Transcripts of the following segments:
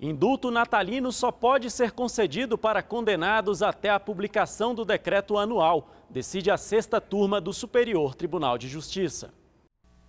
Indulto natalino só pode ser concedido para condenados até a publicação do decreto anual, decide a sexta turma do Superior Tribunal de Justiça.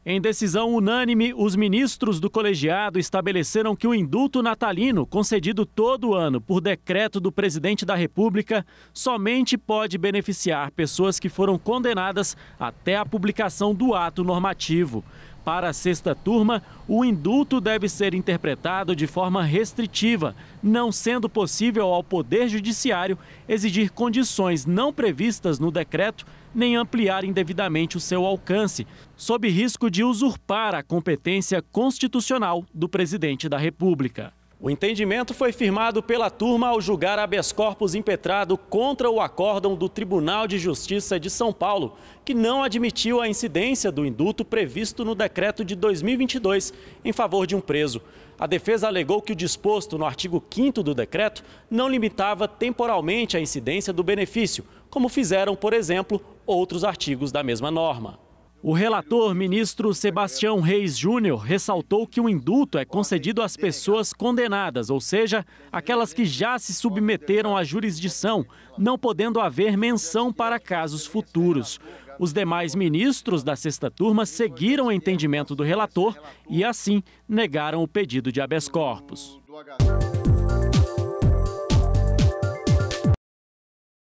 Em decisão unânime, os ministros do colegiado estabeleceram que o indulto natalino, concedido todo ano por decreto do presidente da República, somente pode beneficiar pessoas que foram condenadas até a publicação do ato normativo. Para a sexta turma, o indulto deve ser interpretado de forma restritiva, não sendo possível ao Poder Judiciário exigir condições não previstas no decreto nem ampliar indevidamente o seu alcance, sob risco de usurpar a competência constitucional do presidente da República. O entendimento foi firmado pela turma ao julgar habeas corpus impetrado contra o acórdão do Tribunal de Justiça de São Paulo, que não admitiu a incidência do indulto previsto no decreto de 2022 em favor de um preso. A defesa alegou que o disposto no artigo 5 do decreto não limitava temporalmente a incidência do benefício, como fizeram, por exemplo, outros artigos da mesma norma. O relator, ministro Sebastião Reis Júnior, ressaltou que o indulto é concedido às pessoas condenadas, ou seja, aquelas que já se submeteram à jurisdição, não podendo haver menção para casos futuros. Os demais ministros da sexta turma seguiram o entendimento do relator e, assim, negaram o pedido de habeas corpus.